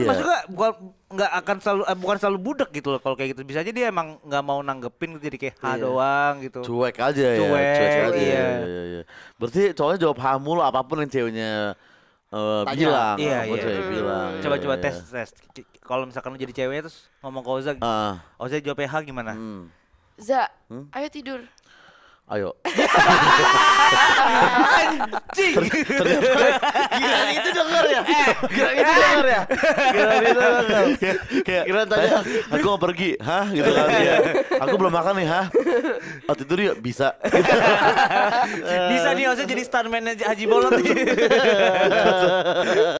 kan iya. maksud bukan nggak akan selalu eh, bukan selalu budak gitu loh kalau kayak gitu bisa aja dia emang nggak mau nanggepin jadi kayak ha iya. doang gitu cuek aja cuek, ya cuek aja iya. Iya, iya. iya, iya. berarti cowoknya jawab hamul apapun yang ceweknya uh, bilang iya, iya. cewek hmm. bilang coba coba iya. tes tes kalau misalkan lu jadi cewek terus ngomong ke Oza uh. Oza jawab ha gimana hmm. Za hmm? ayo tidur ayo Cing. ternyata Giran itu denger ya. Giran eh. itu denger ya. Giran itu denger. Kayak Giran tanya, aku mau pergi, hah gitu kan ya. Aku belum makan nih, hah. Waktu itu dia bisa. bisa nih harusnya jadi stuntman Haji Bolot.